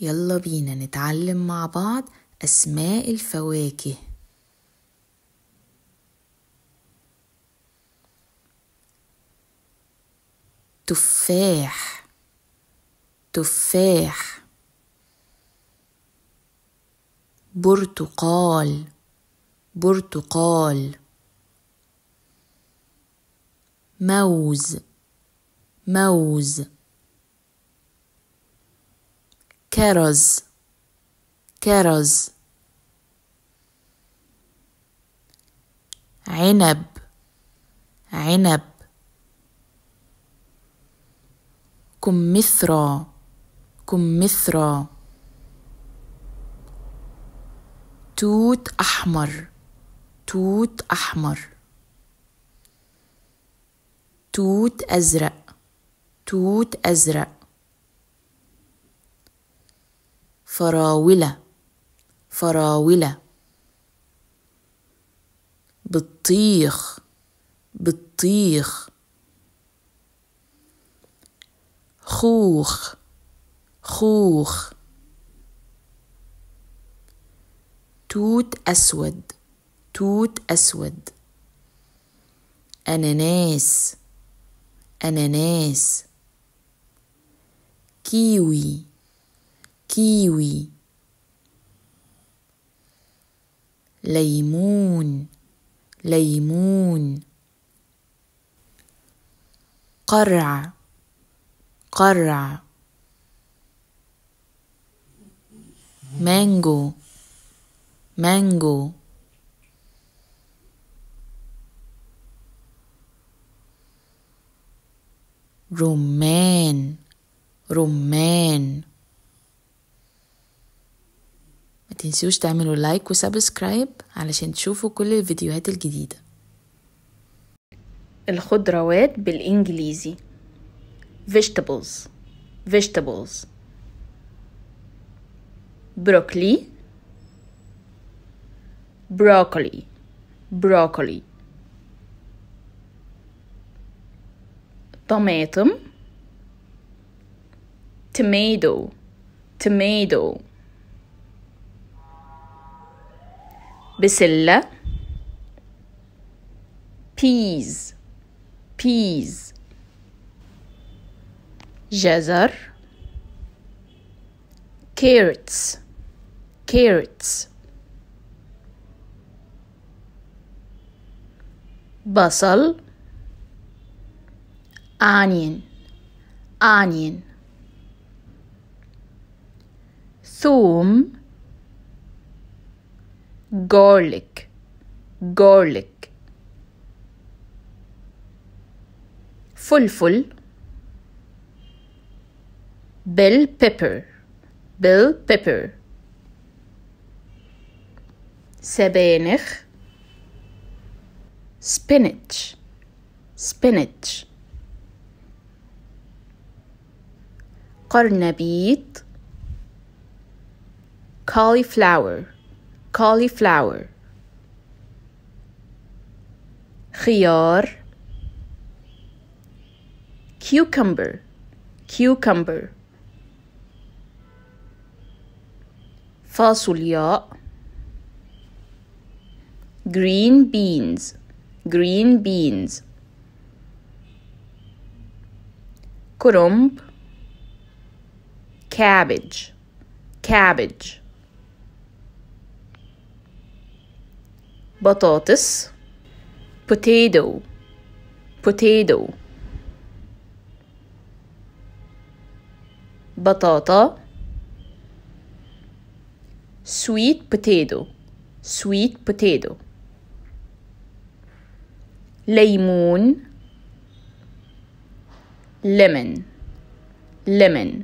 يلا بينا نتعلم مع بعض أسماء الفواكه تفاح تفاح برتقال برتقال موز موز كرز كرز عنب عنب كمثرى كمثرى توت أحمر توت أحمر توت أزرق توت أزرق فراولة فراولة بطيخ بطيخ خوخ خوخ توت أسود توت أسود أناناس أناناس كيوي كيوي ليمون ليمون قرع قرع مانجو مانجو رمان رمان تنسوش تعملوا لايك وسبسكرايب علشان تشوفوا كل الفيديوهات الجديدة الخضروات بالإنجليزي vegetables vegetables بروكلي broccoli broccoli طماطم tomato tomato بسلة peas peas جزر carrots carrots بصل onion onion ثوم garlic, garlic. Fulful, bell pepper, bell pepper. سبانخ spinach spinach قرنبيط cauliflower cauliflower خيار cucumber cucumber فاصولياء green beans green beans كرنب cabbage cabbage بطاطس potato potato بطاطا sweet potato sweet potato ليمون lemon lemon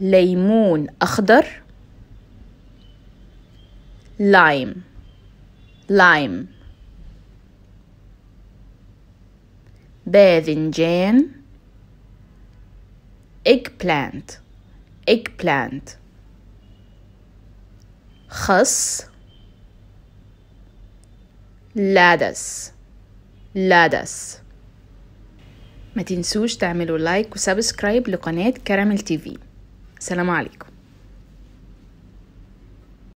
ليمون أخضر لايم لايم باذنجان ايج بلانت ايج بلانت خس لادس لادس ما تنسوش تعملوا لايك وسبسكرايب لقناة كراميل تيفي سلام عليكم